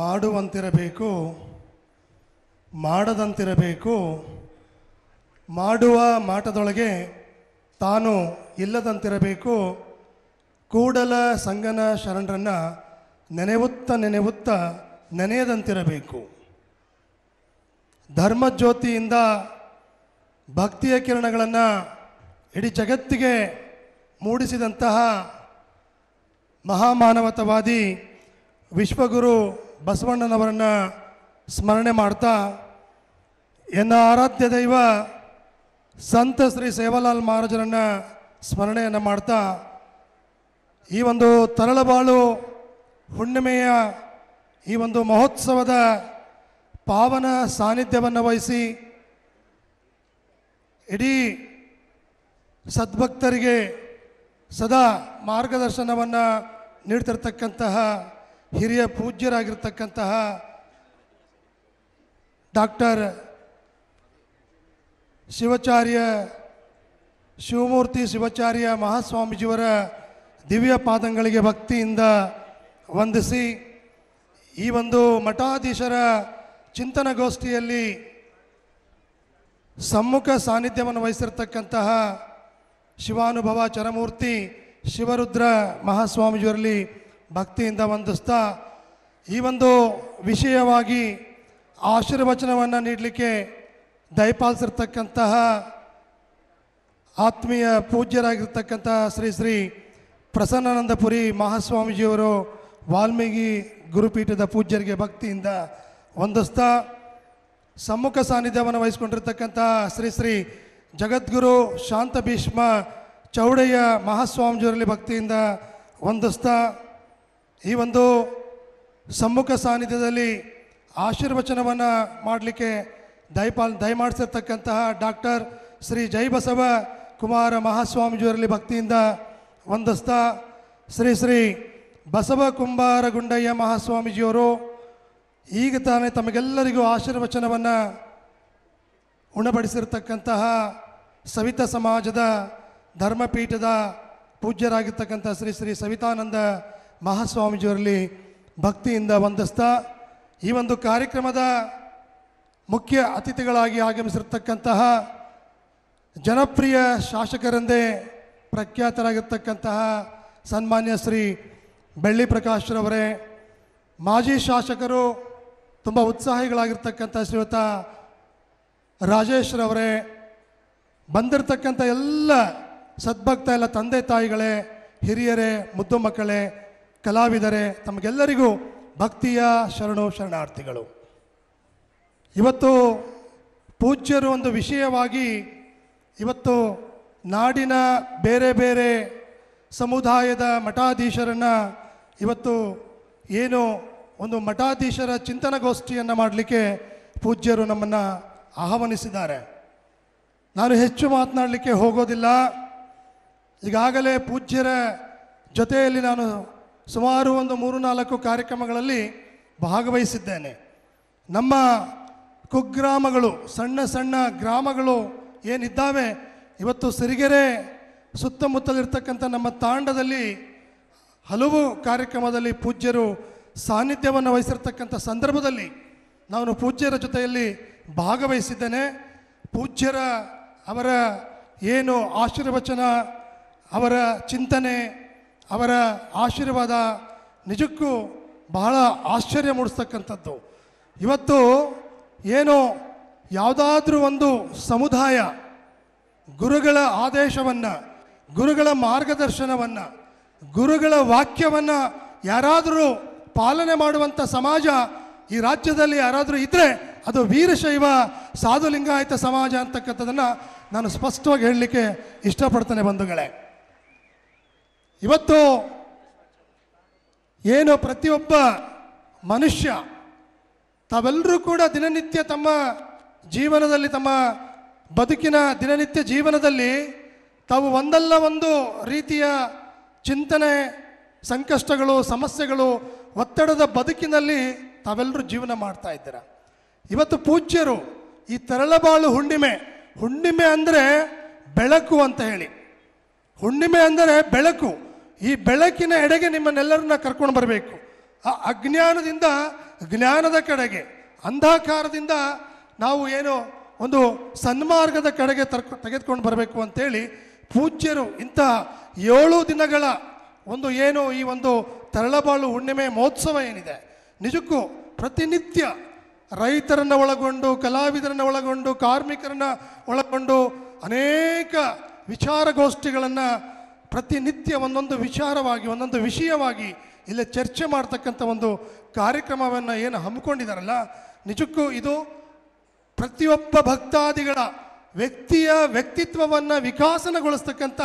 ಮಾಡುವಂತಿರಬೇಕು ಮಾಡದಂತಿರಬೇಕು ಮಾಡುವ ಮಾಟದೊಳಗೆ ತಾನು ಇಲ್ಲದಂತಿರಬೇಕು ಕೂಡಲ ಸಂಗನ ಶರಣರನ್ನು ನೆನೆವುತ್ತ ನೆನೆಯುತ್ತ ನೆನೆಯದಂತಿರಬೇಕು ಧರ್ಮಜ್ಯೋತಿಯಿಂದ ಭಕ್ತಿಯ ಕಿರಣಗಳನ್ನು ಇಡೀ ಜಗತ್ತಿಗೆ ಮೂಡಿಸಿದಂತಹ ಮಹಾಮಾನವತವಾದಿ ವಿಶ್ವಗುರು ಬಸವಣ್ಣನವರನ್ನು ಸ್ಮರಣೆ ಮಾಡ್ತಾ ಎನ್ನ ಆರಾಧ್ಯ ದೈವ ಸಂತ ಶ್ರೀ ಸೇವಾಲಾಲ್ ಮಹಾರಾಜರನ್ನು ಸ್ಮರಣೆಯನ್ನು ಮಾಡ್ತಾ ಈ ಒಂದು ತರಳಬಾಳು ಹುಣ್ಣಿಮೆಯ ಈ ಒಂದು ಮಹೋತ್ಸವದ ಪಾವನ ಸಾನ್ನಿಧ್ಯವನ್ನು ವಹಿಸಿ ಇಡೀ ಸದ್ಭಕ್ತರಿಗೆ ಸದಾ ಮಾರ್ಗದರ್ಶನವನ್ನು ನೀಡ್ತಿರ್ತಕ್ಕಂತಹ ಹಿರಿಯ ಪೂಜ್ಯರಾಗಿರ್ತಕ್ಕಂತಹ ಡಾಕ್ಟರ್ ಶಿವಾಚಾರ್ಯ ಶಿವಮೂರ್ತಿ ಶಿವಾಚಾರ್ಯ ಮಹಾಸ್ವಾಮೀಜಿಯವರ ದಿವ್ಯ ಪಾದಂಗಳಿಗೆ ಭಕ್ತಿಯಿಂದ ವಂದಿಸಿ ಈ ಒಂದು ಮಠಾಧೀಶರ ಚಿಂತನಗೋಷ್ಠಿಯಲ್ಲಿ ಸಮ್ಮುಖ ಸಾನ್ನಿಧ್ಯವನ್ನು ವಹಿಸಿರ್ತಕ್ಕಂತಹ ಶಿವಾನುಭವ ಚರಮೂರ್ತಿ ಶಿವರುದ್ರ ಮಹಾಸ್ವಾಮೀಜಿಯವರಲ್ಲಿ ಭಕ್ತಿಯಿಂದ ವಂದಿಸ್ತಾ ಈ ಒಂದು ವಿಷಯವಾಗಿ ಆಶೀರ್ವಚನವನ್ನು ನೀಡಲಿಕ್ಕೆ ದಯಪಾಲಿಸಿರ್ತಕ್ಕಂತಹ ಆತ್ಮೀಯ ಪೂಜ್ಯರಾಗಿರ್ತಕ್ಕಂತಹ ಶ್ರೀ ಶ್ರೀ ಪ್ರಸನ್ನಾನಂದಪುರಿ ಮಹಾಸ್ವಾಮೀಜಿಯವರು ವಾಲ್ಮೀಕಿ ಗುರುಪೀಠದ ಪೂಜ್ಯರಿಗೆ ಭಕ್ತಿಯಿಂದ ವಂದಿಸ್ತಾ ಸಮ್ಮುಖ ಸಾನ್ನಿಧ್ಯವನ್ನು ವಹಿಸಿಕೊಂಡಿರ್ತಕ್ಕಂತಹ ಶ್ರೀ ಶ್ರೀ ಜಗದ್ಗುರು ಶಾಂತ ಭೀಷ್ಮ ಚೌಡಯ್ಯ ಮಹಾಸ್ವಾಮೀಜಿಯವರಲ್ಲಿ ಭಕ್ತಿಯಿಂದ ವಂದಿಸ್ತಾ ಈ ಒಂದು ಸಮ್ಮುಖ ಸಾನ್ನಿಧ್ಯದಲ್ಲಿ ಆಶೀರ್ವಚನವನ್ನು ಮಾಡಲಿಕ್ಕೆ ದಯಪಾಲ್ ದಯಮಾಡಿಸಿರ್ತಕ್ಕಂತಹ ಡಾಕ್ಟರ್ ಶ್ರೀ ಜೈಬಸವ ಕುಮಾರ ಮಹಾಸ್ವಾಮೀಜಿಯವರಲ್ಲಿ ಭಕ್ತಿಯಿಂದ ವಂದಿಸ್ತಾ ಶ್ರೀ ಶ್ರೀ ಬಸವ ಕುಂಬಾರ ಗುಂಡಯ್ಯ ಮಹಾಸ್ವಾಮೀಜಿಯವರು ಈಗ ತಾನೇ ತಮಗೆಲ್ಲರಿಗೂ ಆಶೀರ್ವಚನವನ್ನು ಉಣಬಡಿಸಿರ್ತಕ್ಕಂತಹ ಸವಿತ ಸಮಾಜದ ಧರ್ಮಪೀಠದ ಪೂಜ್ಯರಾಗಿರ್ತಕ್ಕಂಥ ಶ್ರೀ ಶ್ರೀ ಸವಿತಾನಂದ ಮಹಾಸ್ವಾಮೀಜಿಯವರಲ್ಲಿ ಭಕ್ತಿಯಿಂದ ವಂದಿಸ್ತಾ ಈ ಒಂದು ಕಾರ್ಯಕ್ರಮದ ಮುಖ್ಯ ಅತಿಥಿಗಳಾಗಿ ಆಗಮಿಸಿರ್ತಕ್ಕಂತಹ ಜನಪ್ರಿಯ ಶಾಸಕರೆಂದೇ ಪ್ರಖ್ಯಾತರಾಗಿರ್ತಕ್ಕಂತಹ ಸನ್ಮಾನ್ಯ ಶ್ರೀ ಬೆಳ್ಳಿ ಪ್ರಕಾಶ್ರವರೇ ಮಾಜಿ ಶಾಸಕರು ತುಂಬ ಉತ್ಸಾಹಿಗಳಾಗಿರ್ತಕ್ಕಂಥ ಶ್ರೀಯುತ ರಾಜೇಶ್ರವರೇ ಬಂದಿರತಕ್ಕಂಥ ಎಲ್ಲ ಸದ್ಭಕ್ತ ಎಲ್ಲ ತಂದೆ ತಾಯಿಗಳೇ ಹಿರಿಯರೇ ಮುದ್ದು ಮಕ್ಕಳೇ ಕಲಾವಿದರೆ ತಮಗೆಲ್ಲರಿಗೂ ಭಕ್ತಿಯ ಶರಣು ಶರಣಾರ್ಥಿಗಳು ಇವತ್ತು ಪೂಜ್ಯರು ಒಂದು ವಿಷಯವಾಗಿ ಇವತ್ತು ನಾಡಿನ ಬೇರೆ ಬೇರೆ ಸಮುದಾಯದ ಮಠಾಧೀಶರನ್ನು ಇವತ್ತು ಏನು ಒಂದು ಮಠಾಧೀಶರ ಚಿಂತನಗೋಷ್ಠಿಯನ್ನು ಮಾಡಲಿಕ್ಕೆ ಪೂಜ್ಯರು ನಮ್ಮನ್ನು ಆಹ್ವಾನಿಸಿದ್ದಾರೆ ನಾನು ಹೆಚ್ಚು ಮಾತನಾಡಲಿಕ್ಕೆ ಹೋಗೋದಿಲ್ಲ ಈಗಾಗಲೇ ಪೂಜ್ಯರ ಜೊತೆಯಲ್ಲಿ ನಾನು ಸುಮಾರು ಒಂದು ಮೂರು ನಾಲ್ಕು ಕಾರ್ಯಕ್ರಮಗಳಲ್ಲಿ ಭಾಗವಹಿಸಿದ್ದೇನೆ ನಮ್ಮ ಕುಗ್ರಾಮಗಳು ಸಣ್ಣ ಸಣ್ಣ ಗ್ರಾಮಗಳು ಏನಿದ್ದಾವೆ ಇವತ್ತು ಸಿರಿಗೆರೆ ಸುತ್ತಮುತ್ತಲಿರ್ತಕ್ಕಂಥ ನಮ್ಮ ತಾಂಡದಲ್ಲಿ ಹಲವು ಕಾರ್ಯಕ್ರಮದಲ್ಲಿ ಪೂಜ್ಯರು ಸಾನ್ನಿಧ್ಯವನ್ನು ವಹಿಸಿರ್ತಕ್ಕಂಥ ಸಂದರ್ಭದಲ್ಲಿ ನಾನು ಪೂಜ್ಯರ ಜೊತೆಯಲ್ಲಿ ಭಾಗವಹಿಸಿದ್ದೇನೆ ಪೂಜ್ಯರ ಅವರ ಏನು ಆಶೀರ್ವಚನ ಅವರ ಚಿಂತನೆ ಅವರ ಆಶೀರ್ವಾದ ನಿಜಕ್ಕೂ ಬಹಳ ಆಶ್ಚರ್ಯ ಮೂಡಿಸ್ತಕ್ಕಂಥದ್ದು ಇವತ್ತು ಏನೋ ಯಾವುದಾದ್ರೂ ಒಂದು ಸಮುದಾಯ ಗುರುಗಳ ಆದೇಶವನ್ನು ಗುರುಗಳ ಮಾರ್ಗದರ್ಶನವನ್ನು ಗುರುಗಳ ವಾಕ್ಯವನ್ನು ಯಾರಾದರೂ ಪಾಲನೆ ಮಾಡುವಂಥ ಸಮಾಜ ಈ ರಾಜ್ಯದಲ್ಲಿ ಯಾರಾದರೂ ಇದ್ದರೆ ಅದು ವೀರಶೈವ ಸಾಧುಲಿಂಗಾಯತ ಸಮಾಜ ಅಂತಕ್ಕಂಥದ್ದನ್ನು ನಾನು ಸ್ಪಷ್ಟವಾಗಿ ಹೇಳಲಿಕ್ಕೆ ಇಷ್ಟಪಡ್ತೇನೆ ಬಂಧುಗಳೇ ಇವತ್ತು ಏನು ಪ್ರತಿಯೊಬ್ಬ ಮನುಷ್ಯ ತಾವೆಲ್ಲರೂ ಕೂಡ ದಿನನಿತ್ಯ ತಮ್ಮ ಜೀವನದಲ್ಲಿ ತಮ್ಮ ಬದುಕಿನ ದಿನನಿತ್ಯ ಜೀವನದಲ್ಲಿ ತಾವು ಒಂದಲ್ಲ ಒಂದು ರೀತಿಯ ಚಿಂತನೆ ಸಂಕಷ್ಟಗಳು ಸಮಸ್ಯೆಗಳು ಒತ್ತಡದ ಬದುಕಿನಲ್ಲಿ ತಾವೆಲ್ಲರೂ ಜೀವನ ಮಾಡ್ತಾ ಇದ್ದೀರ ಇವತ್ತು ಪೂಜ್ಯರು ಈ ತರಳಬಾಳು ಹುಣ್ಣಿಮೆ ಹುಣ್ಣಿಮೆ ಅಂದರೆ ಬೆಳಕು ಅಂತ ಹೇಳಿ ಹುಣ್ಣಿಮೆ ಅಂದರೆ ಬೆಳಕು ಈ ಬೆಳಕಿನ ಎಡೆಗೆ ನಿಮ್ಮನ್ನೆಲ್ಲರನ್ನ ಕರ್ಕೊಂಡು ಬರಬೇಕು ಆ ಅಜ್ಞಾನದಿಂದ ಜ್ಞಾನದ ಕಡೆಗೆ ಅಂಧಕಾರದಿಂದ ನಾವು ಏನು ಒಂದು ಸನ್ಮಾರ್ಗದ ಕಡೆಗೆ ತರ್ಕೊ ತೆಗೆದುಕೊಂಡು ಬರಬೇಕು ಅಂತೇಳಿ ಪೂಜ್ಯರು ಇಂತಹ ಏಳು ದಿನಗಳ ಒಂದು ಏನು ಈ ಒಂದು ತರಳಬಾಳು ಹುಣ್ಣಿಮೆ ಮಹೋತ್ಸವ ಏನಿದೆ ನಿಜಕ್ಕೂ ಪ್ರತಿನಿತ್ಯ ರೈತರನ್ನು ಒಳಗೊಂಡು ಕಲಾವಿದರನ್ನು ಒಳಗೊಂಡು ಕಾರ್ಮಿಕರನ್ನು ಒಳಗೊಂಡು ಅನೇಕ ವಿಚಾರಗೋಷ್ಠಿಗಳನ್ನು ಪ್ರತಿನಿತ್ಯ ಒಂದೊಂದು ವಿಚಾರವಾಗಿ ಒಂದೊಂದು ವಿಷಯವಾಗಿ ಇಲ್ಲೇ ಚರ್ಚೆ ಮಾಡ್ತಕ್ಕಂಥ ಒಂದು ಕಾರ್ಯಕ್ರಮವನ್ನು ಏನು ಹಮ್ಮಿಕೊಂಡಿದ್ದಾರಲ್ಲ ನಿಜಕ್ಕೂ ಇದು ಪ್ರತಿಯೊಬ್ಬ ಭಕ್ತಾದಿಗಳ ವ್ಯಕ್ತಿಯ ವ್ಯಕ್ತಿತ್ವವನ್ನು ವಿಕಾಸನಗೊಳಿಸ್ತಕ್ಕಂಥ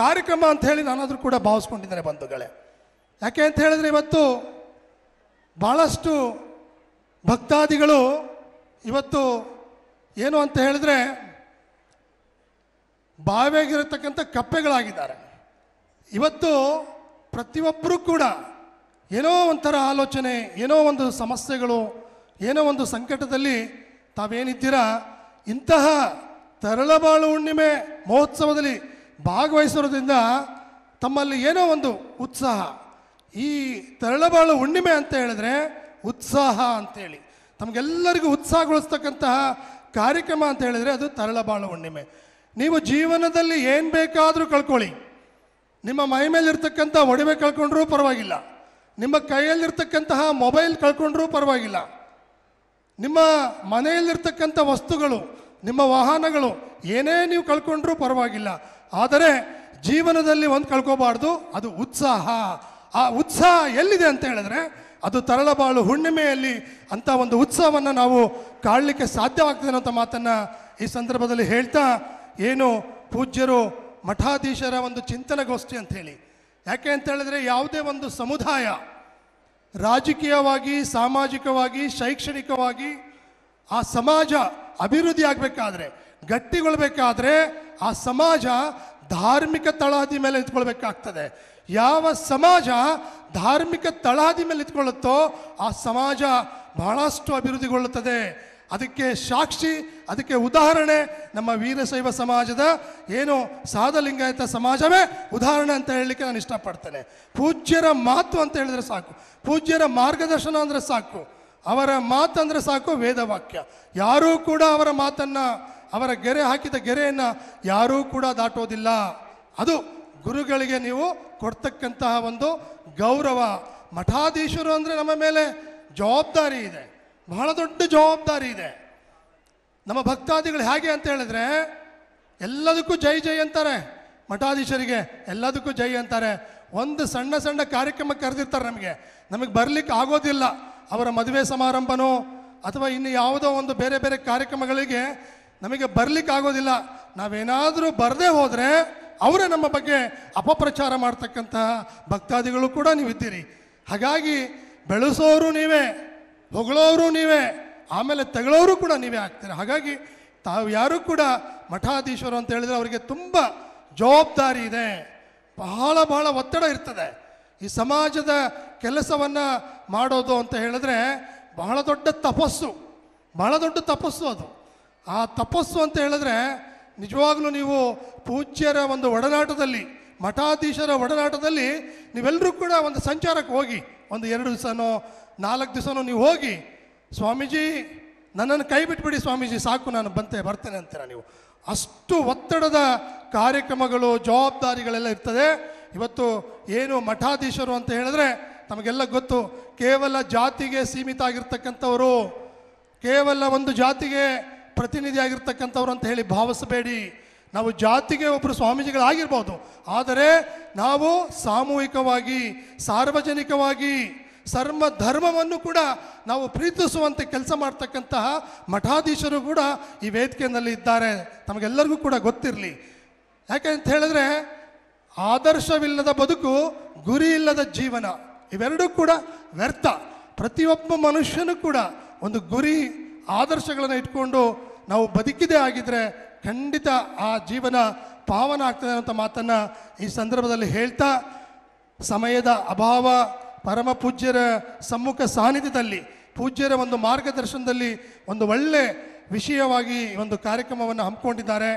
ಕಾರ್ಯಕ್ರಮ ಅಂತ ಹೇಳಿ ನಾನಾದರೂ ಕೂಡ ಭಾವಿಸ್ಕೊಂಡಿದ್ದೇನೆ ಬಂಧುಗಳೇ ಯಾಕೆ ಅಂತ ಹೇಳಿದ್ರೆ ಇವತ್ತು ಭಾಳಷ್ಟು ಭಕ್ತಾದಿಗಳು ಇವತ್ತು ಏನು ಅಂತ ಹೇಳಿದ್ರೆ ಬಾವಿಯಾಗಿರತಕ್ಕಂಥ ಕಪ್ಪೆಗಳಾಗಿದ್ದಾರೆ ಇವತ್ತು ಪ್ರತಿಯೊಬ್ಬರೂ ಕೂಡ ಏನೋ ಒಂಥರ ಆಲೋಚನೆ ಏನೋ ಒಂದು ಸಮಸ್ಯೆಗಳು ಏನೋ ಒಂದು ಸಂಕಟದಲ್ಲಿ ತಾವೇನಿದ್ದೀರಾ ಇಂತಹ ತರಳಬಾಳು ಹುಣ್ಣಿಮೆ ಮಹೋತ್ಸವದಲ್ಲಿ ಭಾಗವಹಿಸಿರೋದ್ರಿಂದ ತಮ್ಮಲ್ಲಿ ಏನೋ ಒಂದು ಉತ್ಸಾಹ ಈ ತರಳಬಾಳು ಹುಣ್ಣಿಮೆ ಅಂತ ಹೇಳಿದ್ರೆ ಉತ್ಸಾಹ ಅಂತೇಳಿ ತಮಗೆಲ್ಲರಿಗೂ ಉತ್ಸಾಹಗೊಳಿಸ್ತಕ್ಕಂತಹ ಕಾರ್ಯಕ್ರಮ ಅಂತ ಹೇಳಿದ್ರೆ ಅದು ತರಳಬಾಳು ಹುಣ್ಣಿಮೆ ನೀವು ಜೀವನದಲ್ಲಿ ಏನು ಬೇಕಾದರೂ ಕಳ್ಕೊಳ್ಳಿ ನಿಮ್ಮ ಮೈ ಮೇಲಿರ್ತಕ್ಕಂಥ ಒಡವೆ ಕಳ್ಕೊಂಡ್ರೂ ಪರವಾಗಿಲ್ಲ ನಿಮ್ಮ ಕೈಯಲ್ಲಿರ್ತಕ್ಕಂತಹ ಮೊಬೈಲ್ ಕಳ್ಕೊಂಡ್ರೂ ಪರವಾಗಿಲ್ಲ ನಿಮ್ಮ ಮನೆಯಲ್ಲಿರ್ತಕ್ಕಂಥ ವಸ್ತುಗಳು ನಿಮ್ಮ ವಾಹನಗಳು ಏನೇ ನೀವು ಕಳ್ಕೊಂಡ್ರೂ ಪರವಾಗಿಲ್ಲ ಆದರೆ ಜೀವನದಲ್ಲಿ ಒಂದು ಕಳ್ಕೊಬಾರ್ದು ಅದು ಉತ್ಸಾಹ ಆ ಉತ್ಸಾಹ ಎಲ್ಲಿದೆ ಅಂತ ಹೇಳಿದ್ರೆ ಅದು ತರಳಬಾಳು ಹುಣ್ಣಿಮೆಯಲ್ಲಿ ಅಂತ ಒಂದು ಉತ್ಸವವನ್ನು ನಾವು ಕಾಡಲಿಕ್ಕೆ ಸಾಧ್ಯವಾಗ್ತದೆ ಅನ್ನೋಂಥ ಮಾತನ್ನು ಈ ಸಂದರ್ಭದಲ್ಲಿ ಹೇಳ್ತಾ ಏನು ಪೂಜ್ಯರು ಮಠಾಧೀಶರ ಒಂದು ಅಂತ ಹೇಳಿ ಯಾಕೆ ಅಂತ ಹೇಳಿದ್ರೆ ಯಾವುದೇ ಒಂದು ಸಮುದಾಯ ರಾಜಕೀಯವಾಗಿ ಸಾಮಾಜಿಕವಾಗಿ ಶೈಕ್ಷಣಿಕವಾಗಿ ಆ ಸಮಾಜ ಅಭಿವೃದ್ಧಿ ಆಗಬೇಕಾದ್ರೆ ಗಟ್ಟಿಗೊಳ್ಬೇಕಾದ್ರೆ ಆ ಸಮಾಜ ಧಾರ್ಮಿಕ ತಳಹದಿ ಮೇಲೆ ನಿಂತ್ಕೊಳ್ಬೇಕಾಗ್ತದೆ ಯಾವ ಸಮಾಜ ಧಾರ್ಮಿಕ ತಳಹದಿ ಮೇಲೆ ನಿಂತ್ಕೊಳ್ಳುತ್ತೋ ಆ ಸಮಾಜ ಬಹಳಷ್ಟು ಅಭಿವೃದ್ಧಿಗೊಳ್ಳುತ್ತದೆ ಅದಕ್ಕೆ ಸಾಕ್ಷಿ ಅದಕ್ಕೆ ಉದಾಹರಣೆ ನಮ್ಮ ವೀರಶೈವ ಸಮಾಜದ ಏನು ಸಾಧಲಿಂಗಾಯತ ಸಮಾಜವೇ ಉದಾಹರಣೆ ಅಂತ ಹೇಳಲಿಕ್ಕೆ ನಾನು ಇಷ್ಟಪಡ್ತೇನೆ ಪೂಜ್ಯರ ಮಾತು ಅಂತ ಹೇಳಿದರೆ ಸಾಕು ಪೂಜ್ಯರ ಮಾರ್ಗದರ್ಶನ ಅಂದರೆ ಸಾಕು ಅವರ ಮಾತು ಅಂದರೆ ಸಾಕು ವೇದವಾಕ್ಯ ಯಾರೂ ಕೂಡ ಅವರ ಮಾತನ್ನು ಅವರ ಗೆರೆ ಹಾಕಿದ ಗೆರೆಯನ್ನು ಯಾರೂ ಕೂಡ ದಾಟೋದಿಲ್ಲ ಅದು ಗುರುಗಳಿಗೆ ನೀವು ಕೊಡ್ತಕ್ಕಂತಹ ಒಂದು ಗೌರವ ಮಠಾಧೀಶರು ಅಂದರೆ ನಮ್ಮ ಮೇಲೆ ಜವಾಬ್ದಾರಿ ಇದೆ ಬಹಳ ದೊಡ್ಡ ಜವಾಬ್ದಾರಿ ಇದೆ ನಮ್ಮ ಭಕ್ತಾದಿಗಳು ಹೇಗೆ ಅಂತ ಹೇಳಿದ್ರೆ ಎಲ್ಲದಕ್ಕೂ ಜೈ ಜೈ ಅಂತಾರೆ ಮಠಾಧೀಶರಿಗೆ ಎಲ್ಲದಕ್ಕೂ ಜೈ ಅಂತಾರೆ ಒಂದು ಸಣ್ಣ ಸಣ್ಣ ಕಾರ್ಯಕ್ರಮ ಕರೆದಿರ್ತಾರೆ ನಮಗೆ ನಮಗೆ ಬರಲಿಕ್ಕೆ ಆಗೋದಿಲ್ಲ ಅವರ ಮದುವೆ ಸಮಾರಂಭನೋ ಅಥವಾ ಇನ್ನು ಯಾವುದೋ ಒಂದು ಬೇರೆ ಬೇರೆ ಕಾರ್ಯಕ್ರಮಗಳಿಗೆ ನಮಗೆ ಬರಲಿಕ್ಕೆ ಆಗೋದಿಲ್ಲ ನಾವೇನಾದರೂ ಬರದೇ ಹೋದರೆ ಅವರೇ ನಮ್ಮ ಬಗ್ಗೆ ಅಪಪ್ರಚಾರ ಮಾಡ್ತಕ್ಕಂತಹ ಭಕ್ತಾದಿಗಳು ಕೂಡ ನೀವಿದ್ದೀರಿ ಹಾಗಾಗಿ ಬೆಳೆಸೋರು ನೀವೇ ಹೊಗಳೋರು ನೀವೇ ಆಮೇಲೆ ತಗಳೋರು ಕೂಡ ನೀವೇ ಆಗ್ತಾರೆ ಹಾಗಾಗಿ ತಾವು ಯಾರು ಕೂಡ ಮಠಾಧೀಶರು ಅಂತ ಹೇಳಿದರೆ ಅವರಿಗೆ ತುಂಬ ಜವಾಬ್ದಾರಿ ಇದೆ ಬಹಳ ಬಹಳ ಒತ್ತಡ ಇರ್ತದೆ ಈ ಸಮಾಜದ ಕೆಲಸವನ್ನು ಮಾಡೋದು ಅಂತ ಹೇಳಿದ್ರೆ ಬಹಳ ದೊಡ್ಡ ತಪಸ್ಸು ಬಹಳ ದೊಡ್ಡ ತಪಸ್ಸು ಅದು ಆ ತಪಸ್ಸು ಅಂತ ಹೇಳಿದ್ರೆ ನಿಜವಾಗ್ಲೂ ನೀವು ಪೂಜ್ಯರ ಒಂದು ಒಡನಾಟದಲ್ಲಿ ಮಠಾಧೀಶರ ಒಡನಾಟದಲ್ಲಿ ನೀವೆಲ್ಲರೂ ಕೂಡ ಒಂದು ಸಂಚಾರಕ್ಕೆ ಹೋಗಿ ಒಂದು ಎರಡು ದಿವಸನೋ ನಾಲ್ಕು ದಿವಸನೋ ನೀವು ಹೋಗಿ ಸ್ವಾಮೀಜಿ ನನ್ನನ್ನು ಕೈ ಬಿಟ್ಬಿಡಿ ಸ್ವಾಮೀಜಿ ಸಾಕು ನಾನು ಬಂತೆ ಬರ್ತೇನೆ ಅಂತೀರ ನೀವು ಅಷ್ಟು ಒತ್ತಡದ ಕಾರ್ಯಕ್ರಮಗಳು ಜವಾಬ್ದಾರಿಗಳೆಲ್ಲ ಇರ್ತದೆ ಇವತ್ತು ಏನು ಮಠಾಧೀಶರು ಅಂತ ಹೇಳಿದ್ರೆ ತಮಗೆಲ್ಲ ಗೊತ್ತು ಕೇವಲ ಜಾತಿಗೆ ಸೀಮಿತ ಆಗಿರ್ತಕ್ಕಂಥವರು ಕೇವಲ ಒಂದು ಜಾತಿಗೆ ಪ್ರತಿನಿಧಿ ಆಗಿರ್ತಕ್ಕಂಥವ್ರು ಅಂತ ಹೇಳಿ ಭಾವಿಸಬೇಡಿ ನಾವು ಜಾತಿಗೆ ಒಬ್ಬರು ಸ್ವಾಮೀಜಿಗಳಾಗಿರ್ಬೋದು ಆದರೆ ನಾವು ಸಾಮೂಹಿಕವಾಗಿ ಸಾರ್ವಜನಿಕವಾಗಿ ಸರ್ವ ಧರ್ಮವನ್ನು ಕೂಡ ನಾವು ಪ್ರೀತಿಸುವಂತೆ ಕೆಲಸ ಮಾಡ್ತಕ್ಕಂತಹ ಮಠಾಧೀಶರು ಕೂಡ ಈ ವೇದಿಕೆಯಲ್ಲಿ ಇದ್ದಾರೆ ತಮಗೆಲ್ಲರಿಗೂ ಕೂಡ ಗೊತ್ತಿರಲಿ ಯಾಕೆ ಅಂತ ಹೇಳಿದ್ರೆ ಆದರ್ಶವಿಲ್ಲದ ಬದುಕು ಗುರಿ ಇಲ್ಲದ ಜೀವನ ಇವೆರಡೂ ಕೂಡ ವ್ಯರ್ಥ ಪ್ರತಿಯೊಬ್ಬ ಮನುಷ್ಯನೂ ಕೂಡ ಒಂದು ಗುರಿ ಆದರ್ಶಗಳನ್ನು ಇಟ್ಕೊಂಡು ನಾವು ಬದುಕಿದೆ ಆಗಿದ್ರೆ ಖಂಡಿತ ಆ ಜೀವನ ಪಾವನ ಆಗ್ತದೆ ಅಂತ ಮಾತನ್ನು ಈ ಸಂದರ್ಭದಲ್ಲಿ ಹೇಳ್ತಾ ಸಮಯದ ಅಭಾವ ಪರಮ ಪೂಜ್ಯರ ಸಮ್ಮುಖ ಸಾನ್ನಿಧ್ಯದಲ್ಲಿ ಪೂಜ್ಯರ ಒಂದು ಮಾರ್ಗದರ್ಶನದಲ್ಲಿ ಒಂದು ಒಳ್ಳೆ ವಿಷಯವಾಗಿ ಒಂದು ಕಾರ್ಯಕ್ರಮವನ್ನು ಹಮ್ಮಿಕೊಂಡಿದ್ದಾರೆ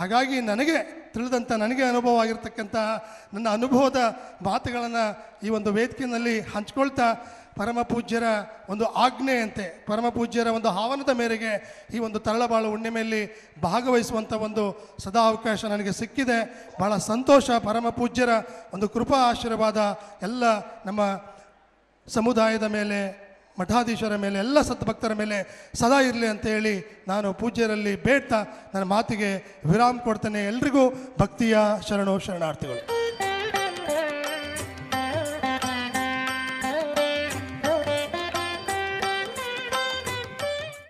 ಹಾಗಾಗಿ ನನಗೆ ತಿಳಿದಂಥ ನನಗೆ ಅನುಭವ ಆಗಿರ್ತಕ್ಕಂತಹ ನನ್ನ ಅನುಭವದ ಮಾತುಗಳನ್ನು ಈ ಒಂದು ವೇದಿಕೆಯಲ್ಲಿ ಹಂಚ್ಕೊಳ್ತಾ ಪರಮ ಪೂಜ್ಯರ ಒಂದು ಆಜ್ಞೆಯಂತೆ ಪರಮ ಪೂಜ್ಯರ ಒಂದು ಆಹ್ವಾನದ ಮೇರೆಗೆ ಈ ಒಂದು ತರಳಬಾಳು ಹುಣ್ಣಿಮೆಯಲ್ಲಿ ಭಾಗವಹಿಸುವಂಥ ಒಂದು ಸದಾ ಅವಕಾಶ ನನಗೆ ಸಿಕ್ಕಿದೆ ಬಹಳ ಸಂತೋಷ ಪರಮ ಪೂಜ್ಯರ ಒಂದು ಕೃಪಾ ಆಶೀರ್ವಾದ ಎಲ್ಲ ನಮ್ಮ ಸಮುದಾಯದ ಮೇಲೆ ಮಠಾಧೀಶರ ಮೇಲೆ ಎಲ್ಲ ಸತ್ಭಕ್ತರ ಮೇಲೆ ಸದಾ ಇರಲಿ ಅಂತ ಹೇಳಿ ನಾನು ಪೂಜ್ಯರಲ್ಲಿ ಬೇಡ್ತಾ ನನ್ನ ಮಾತಿಗೆ ವಿರಾಮ ಕೊಡ್ತೇನೆ ಎಲ್ರಿಗೂ ಭಕ್ತಿಯ ಶರಣೋ ಶರಣಾರ್ಥಿಗಳು